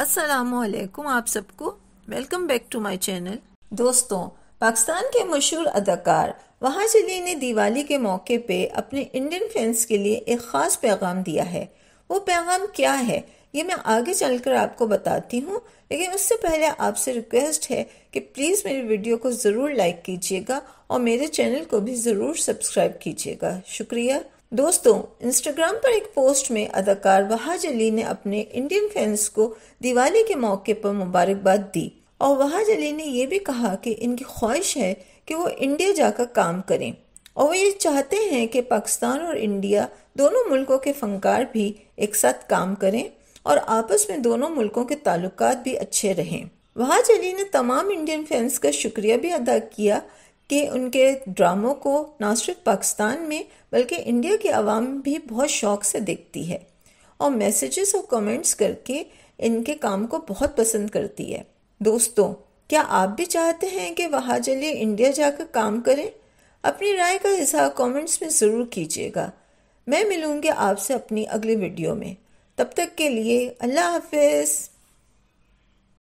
असलकुम आप सबको welcome back to my channel दोस्तों पाकिस्तान के मशहूर अदाकार वहाज अली ने दिवाली के मौके पे अपने इंडियन फैंस के लिए एक ख़ास पैगाम दिया है वो पैगाम क्या है ये मैं आगे चलकर आपको बताती हूँ लेकिन उससे पहले आपसे रिक्वेस्ट है कि प्लीज़ मेरी वीडियो को ज़रूर लाइक कीजिएगा और मेरे चैनल को भी ज़रूर सब्सक्राइब कीजिएगा शुक्रिया दोस्तों इंस्टाग्राम पर एक पोस्ट में अदाकार वहाज अली ने अपने इंडियन फैंस को दिवाली के मौके पर मुबारकबाद दी और वहाज अली ने यह भी कहा कि इनकी ख्वाहिश है कि वो इंडिया जाकर काम करें और वो ये चाहते हैं कि पाकिस्तान और इंडिया दोनों मुल्कों के फनकार भी एक साथ काम करें और आपस में दोनों मुल्कों के ताल्लुक भी अच्छे रहें वहाज अली ने तमाम इंडियन फैंस का शुक्रिया भी अदा किया कि उनके ड्रामों को ना सिर्फ पाकिस्तान में बल्कि इंडिया की आवाम भी बहुत शौक से देखती है और मैसेजेस और कमेंट्स करके इनके काम को बहुत पसंद करती है दोस्तों क्या आप भी चाहते हैं कि वहाँ जलिए इंडिया जाकर काम करें अपनी राय का हिसाब कमेंट्स में ज़रूर कीजिएगा मैं मिलूँगी आपसे अपनी अगली वीडियो में तब तक के लिए अल्लाह हाफिज़